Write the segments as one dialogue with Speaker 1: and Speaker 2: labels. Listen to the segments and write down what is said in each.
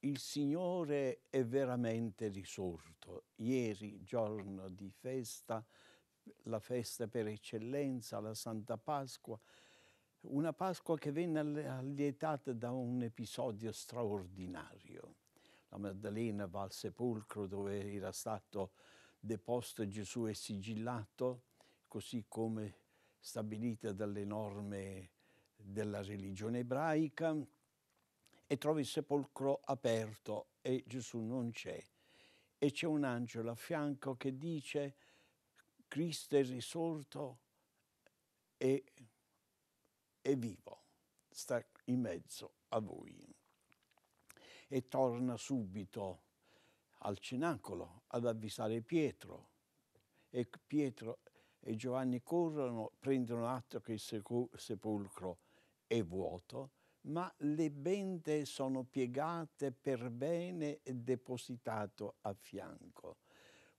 Speaker 1: Il Signore è veramente risorto. Ieri, giorno di festa, la festa per eccellenza, la Santa Pasqua, una Pasqua che venne allietata da un episodio straordinario. La Maddalena va al sepolcro dove era stato deposto Gesù e sigillato, così come stabilita dalle norme della religione ebraica e trova il sepolcro aperto e Gesù non c'è. E c'è un angelo a fianco che dice Cristo è risorto e è vivo, sta in mezzo a voi. E torna subito al cenacolo ad avvisare Pietro e Pietro e Giovanni corrono, prendono atto che il sepolcro è vuoto, ma le bende sono piegate per bene e depositato a fianco.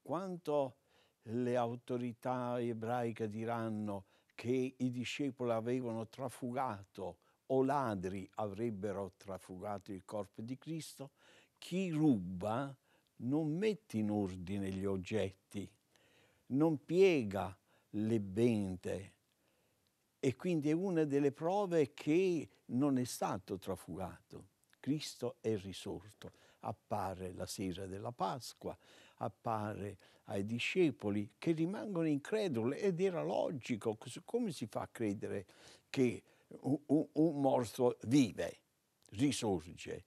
Speaker 1: Quanto le autorità ebraiche diranno che i discepoli avevano trafugato o ladri avrebbero trafugato il corpo di Cristo, chi ruba non mette in ordine gli oggetti, non piega lebbente e quindi è una delle prove che non è stato trafugato. Cristo è risorto, appare la sera della Pasqua, appare ai discepoli che rimangono increduli ed era logico, come si fa a credere che un, un, morto vive, risorge?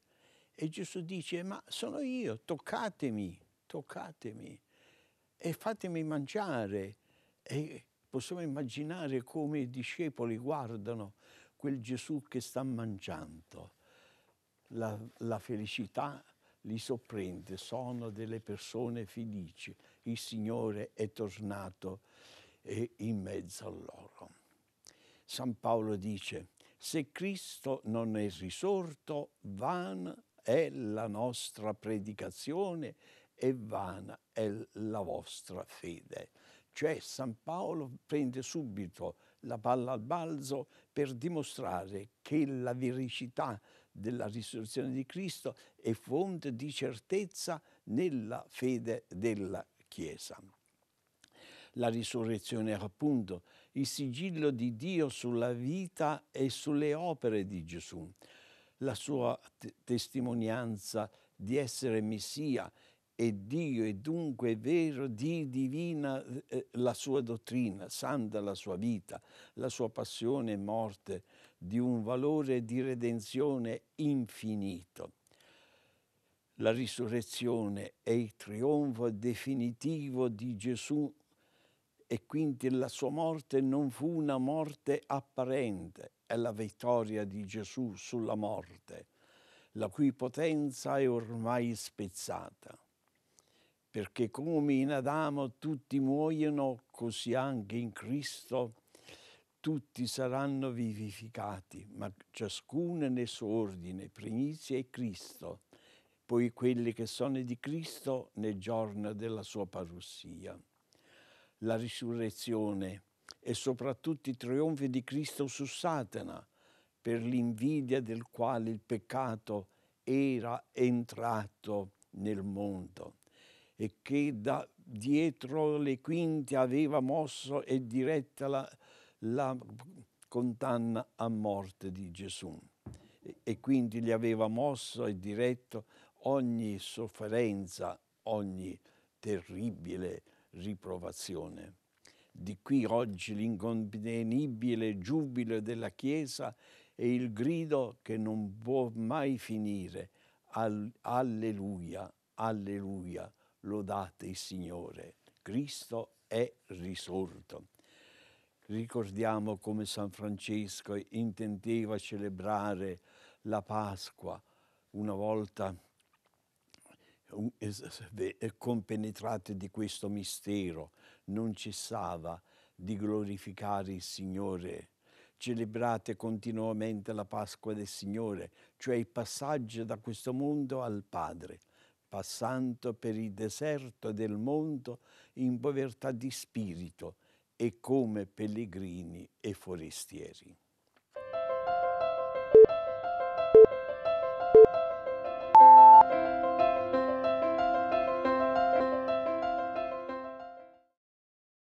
Speaker 1: E Gesù dice, ma sono io, toccatemi, toccatemi e fatemi mangiare e possiamo immaginare come i discepoli guardano quel Gesù che sta mangiando. La, la felicità li sorprende, sono delle persone felici. Il Signore è tornato in mezzo a loro. San Paolo dice, se Cristo non è risorto, vana è la nostra predicazione e vana è la vostra fede. Cioè San Paolo prende subito la palla al balzo per dimostrare che la vericità della risurrezione di Cristo è fonte di certezza nella fede della Chiesa. La risurrezione era appunto il sigillo di Dio sulla vita e sulle opere di Gesù, la sua testimonianza di essere Messia e Dio è dunque vero di divina eh, eh, la sua dottrina, santa la sua vita, la sua passione e morte, di un valore di redenzione infinito. La risurrezione è il trionfo definitivo di Gesù e quindi la sua morte non fu una morte apparente, è la vittoria di Gesù sulla morte, la cui potenza è ormai spezzata perché come in Adamo tutti muoiono, così anche in Cristo tutti saranno vivificati, ma ciascuno nel suo ordine, primizia è Cristo, poi quelli che sono di Cristo nel giorno della sua parussia. La risurrezione e soprattutto i trionfi di Cristo su Satana, per l'invidia del quale il peccato era entrato nel mondo e che da dietro le quinte aveva mosso e diretta la, la condanna a morte di Gesù. E, e quindi gli aveva mosso e diretto ogni sofferenza, ogni terribile riprovazione. Di qui oggi l'incontenibile giubile della Chiesa e il grido che non può mai finire. Alleluia, alleluia, lodate il Signore, Cristo è risorto. Ricordiamo come San Francesco intendeva celebrare la Pasqua una volta compenetrato di questo mistero, non cessava di glorificare il Signore. Celebrate continuamente la Pasqua del Signore, cioè il passaggio da questo mondo al Padre passando per il deserto del mondo in povertà di spirito e come pellegrini e forestieri.